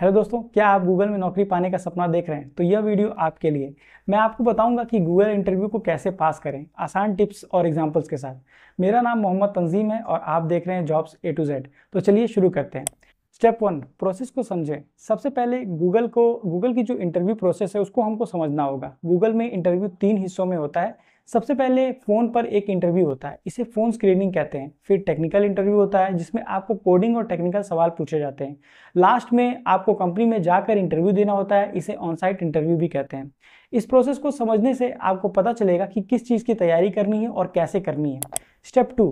hello दोस्तों क्या आप गूगल में नौकरी पाने का सपना देख रहे हैं तो यह वीडियो आपके लिए मैं आपको बताऊंगा कि गूगल इंटरव्यू को कैसे पास करें आसान टिप्स और एग्जांपल्स के साथ मेरा नाम मोहम्मद तंजीम है और आप देख रहे हैं जॉब्स ए टू जेड तो चलिए शुरू करते हैं स्टेप वन प्रोसेस को समझें सबसे पहले गूगल को गूगल की जो इंटरव्यू प्रोसेस है उसको हमको समझना होगा गूगल में इंटरव्यू तीन हिस्सों में होता है सबसे पहले फ़ोन पर एक इंटरव्यू होता है इसे फ़ोन स्क्रीनिंग कहते हैं फिर टेक्निकल इंटरव्यू होता है जिसमें आपको कोडिंग और टेक्निकल सवाल पूछे जाते हैं लास्ट में आपको कंपनी में जाकर इंटरव्यू देना होता है इसे ऑन साइट इंटरव्यू भी कहते हैं इस प्रोसेस को समझने से आपको पता चलेगा कि किस चीज़ की तैयारी करनी है और कैसे करनी है स्टेप टू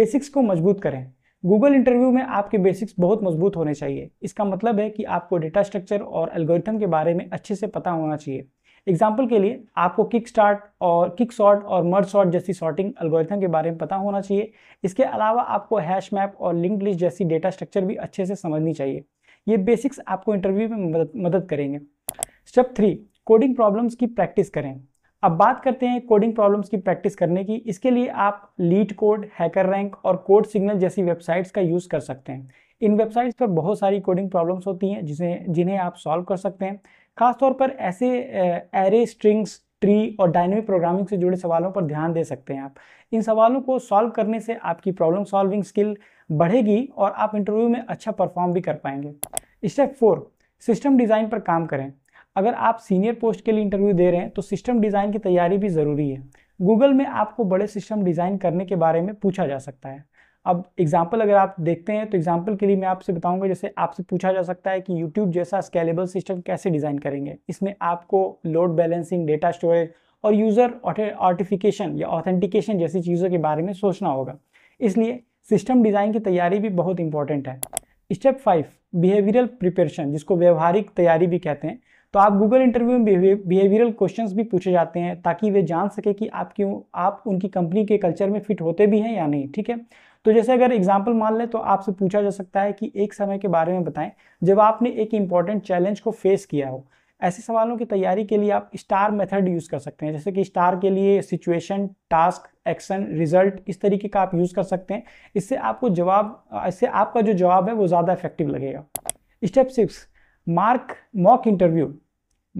बेसिक्स को मजबूत करें गूगल इंटरव्यू में आपके बेसिक्स बहुत मजबूत होने चाहिए इसका मतलब है कि आपको डेटा स्ट्रक्चर और एल्गोरिथम के बारे में अच्छे से पता होना चाहिए एग्जाम्पल के लिए आपको किक स्टार्ट और किक शॉर्ट और मर्ज शॉर्ट जैसी शॉर्टिंग एल्गोरिथम के बारे में पता होना चाहिए इसके अलावा आपको हैश मैप और लिंक लिस्ट जैसी डेटा स्ट्रक्चर भी अच्छे से समझनी चाहिए ये बेसिक्स आपको इंटरव्यू में मदद मदद करेंगे स्टेप थ्री कोडिंग प्रॉब्लम्स की प्रैक्टिस करें अब बात करते हैं कोडिंग प्रॉब्लम्स की प्रैक्टिस करने की इसके लिए आप लीड कोड हैकर रैंक और कोड सिग्नल जैसी वेबसाइट्स का यूज़ कर सकते हैं इन वेबसाइट्स पर बहुत सारी कोडिंग प्रॉब्लम्स होती हैं जिसे जिन्हें आप सॉल्व कर सकते हैं खासतौर पर ऐसे एरे स्ट्रिंग्स ट्री और डायनेमिक प्रोग्रामिंग से जुड़े सवालों पर ध्यान दे सकते हैं आप इन सवालों को सॉल्व करने से आपकी प्रॉब्लम सॉल्विंग स्किल बढ़ेगी और आप इंटरव्यू में अच्छा परफॉर्म भी कर पाएंगे स्टेप फोर सिस्टम डिज़ाइन पर काम करें अगर आप सीनियर पोस्ट के लिए इंटरव्यू दे रहे हैं तो सिस्टम डिज़ाइन की तैयारी भी ज़रूरी है गूगल में आपको बड़े सिस्टम डिज़ाइन करने के बारे में पूछा जा सकता है अब एग्जाम्पल अगर आप देखते हैं तो एग्जाम्पल के लिए मैं आपसे बताऊंगा जैसे आपसे पूछा जा सकता है कि यूट्यूब जैसा स्केलेबल सिस्टम कैसे डिज़ाइन करेंगे इसमें आपको लोड बैलेंसिंग डेटा स्टोरेज और यूज़र आर्टिफिकेशन या ऑथेंटिकेशन जैसी चीज़ों के बारे में सोचना होगा इसलिए सिस्टम डिज़ाइन की तैयारी भी बहुत इंपॉर्टेंट है स्टेप फाइव बिहेवियरल प्रिपरेशन जिसको व्यवहारिक तैयारी भी कहते हैं तो आप गूगल इंटरव्यू में बिहेवियरल क्वेश्चन भी पूछे जाते हैं ताकि वे जान सके कि आप क्यों आप उनकी कंपनी के कल्चर में फिट होते भी हैं या नहीं ठीक है तो जैसे अगर एग्जाम्पल मान लें तो आपसे पूछा जा सकता है कि एक समय के बारे में बताएं जब आपने एक इंपॉर्टेंट चैलेंज को फेस किया हो ऐसे सवालों की तैयारी के लिए आप स्टार मेथड यूज़ कर सकते हैं जैसे कि स्टार के लिए सिचुएशन टास्क एक्शन रिजल्ट इस तरीके का आप यूज़ कर सकते हैं इससे आपको जवाब इससे आपका जो जवाब है वो ज़्यादा इफेक्टिव लगेगा step six mark mock interview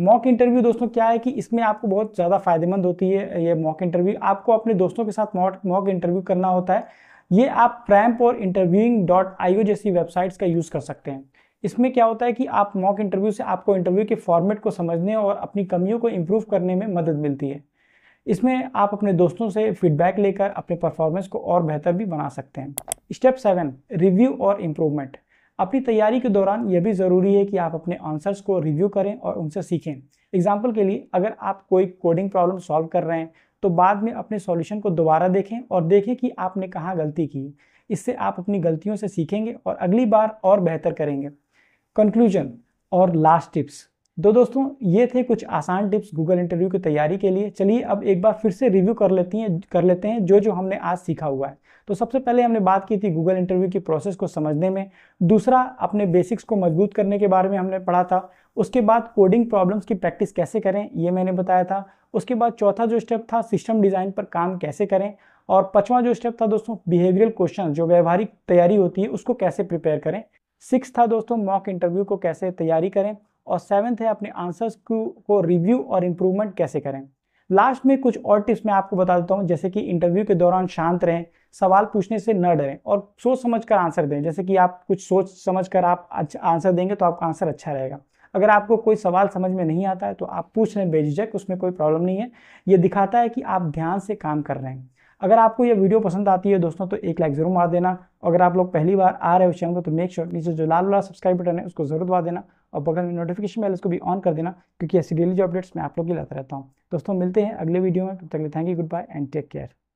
mock interview दोस्तों क्या है कि इसमें आपको बहुत ज़्यादा फायदेमंद होती है ये मॉक इंटरव्यू आपको अपने दोस्तों के साथ मॉक इंटरव्यू करना होता है ये आप प्रैम्प और इंटरव्यूइंग डॉट आई जैसी वेबसाइट्स का यूज़ कर सकते हैं इसमें क्या होता है कि आप मॉक इंटरव्यू से आपको इंटरव्यू के फॉर्मेट को समझने और अपनी कमियों को इम्प्रूव करने में मदद मिलती है इसमें आप अपने दोस्तों से फीडबैक लेकर अपने परफॉर्मेंस को और बेहतर भी बना सकते हैं स्टेप सेवन रिव्यू और इम्प्रूवमेंट अपनी तैयारी के दौरान यह भी ज़रूरी है कि आप अपने आंसर्स को रिव्यू करें और उनसे सीखें एग्जाम्पल के लिए अगर आप कोई कोडिंग प्रॉब्लम सॉल्व कर रहे हैं तो बाद में अपने सॉल्यूशन को दोबारा देखें और देखें कि आपने कहाँ गलती की इससे आप अपनी गलतियों से सीखेंगे और अगली बार और बेहतर करेंगे कंक्लूजन और लास्ट टिप्स तो दोस्तों ये थे कुछ आसान टिप्स गूगल इंटरव्यू की तैयारी के लिए चलिए अब एक बार फिर से रिव्यू कर लेती हैं कर लेते हैं जो जो हमने आज सीखा हुआ है तो सबसे पहले हमने बात की थी गूगल इंटरव्यू की प्रोसेस को समझने में दूसरा अपने बेसिक्स को मजबूत करने के बारे में हमने पढ़ा था उसके बाद कोडिंग प्रॉब्लम्स की प्रैक्टिस कैसे करें ये मैंने बताया था उसके बाद चौथा जो स्टेप था सिस्टम डिज़ाइन पर काम कैसे करें और पाँचवा जो स्टेप था दोस्तों बिहेवियरल क्वेश्चन जो व्यवहारिक तैयारी होती है उसको कैसे प्रिपेयर करें सिक्स था दोस्तों मॉक इंटरव्यू को कैसे तैयारी करें और सेवन्थ है अपने आंसर्स को को रिव्यू और इम्प्रूवमेंट कैसे करें लास्ट में कुछ और टिप्स मैं आपको बता देता हूँ जैसे कि इंटरव्यू के दौरान शांत रहें सवाल पूछने से न डरें और सोच समझ कर आंसर दें जैसे कि आप कुछ सोच समझ कर आप अच्छा आंसर देंगे तो आपका आंसर अच्छा रहेगा अगर आपको कोई सवाल समझ में नहीं आता है तो आप पूछ हैं बेझिझक उसमें कोई प्रॉब्लम नहीं है ये दिखाता है कि आप ध्यान से काम कर रहे हैं अगर आपको ये वीडियो पसंद आती है दोस्तों तो एक लाइक ज़रूर मार देना अगर आप लोग पहली बार आ रहे हो चैनल को तो मेक श्योर नीचे जो लाल वाला सब्सक्राइब बटन है उसको जरूर दबा देना और बगल में नोटिफिकेशन बेल उसको भी ऑन कर देना क्योंकि ऐसी डेली जो अपडेट्स मैं आप लोग ही लाता रहता हूँ दोस्तों मिलते हैं अगले वीडियो में तब तक thank you goodbye and take care